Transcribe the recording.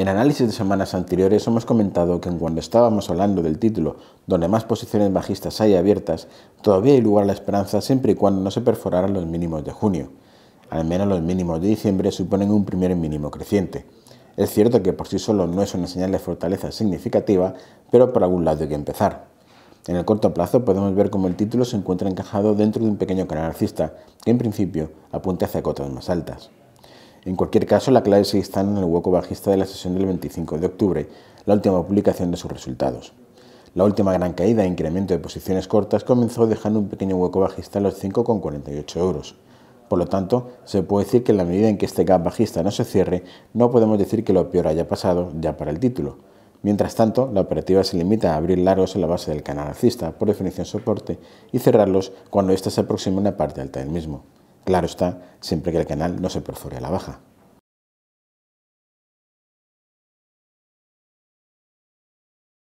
En análisis de semanas anteriores hemos comentado que en cuando estábamos hablando del título, donde más posiciones bajistas hay abiertas, todavía hay lugar a la esperanza siempre y cuando no se perforaran los mínimos de junio. Al menos los mínimos de diciembre suponen un primer mínimo creciente. Es cierto que por sí solo no es una señal de fortaleza significativa, pero por algún lado hay que empezar. En el corto plazo podemos ver cómo el título se encuentra encajado dentro de un pequeño canal alcista, que en principio apunta hacia cotas más altas. En cualquier caso, la clave sigue estando en el hueco bajista de la sesión del 25 de octubre, la última publicación de sus resultados. La última gran caída e incremento de posiciones cortas comenzó dejando un pequeño hueco bajista a los 5,48 euros. Por lo tanto, se puede decir que en la medida en que este gap bajista no se cierre, no podemos decir que lo peor haya pasado ya para el título. Mientras tanto, la operativa se limita a abrir largos en la base del canal alcista, por definición soporte, y cerrarlos cuando ésta se aproxime a una parte alta del mismo. Claro está, siempre que el canal no se perfore a la baja.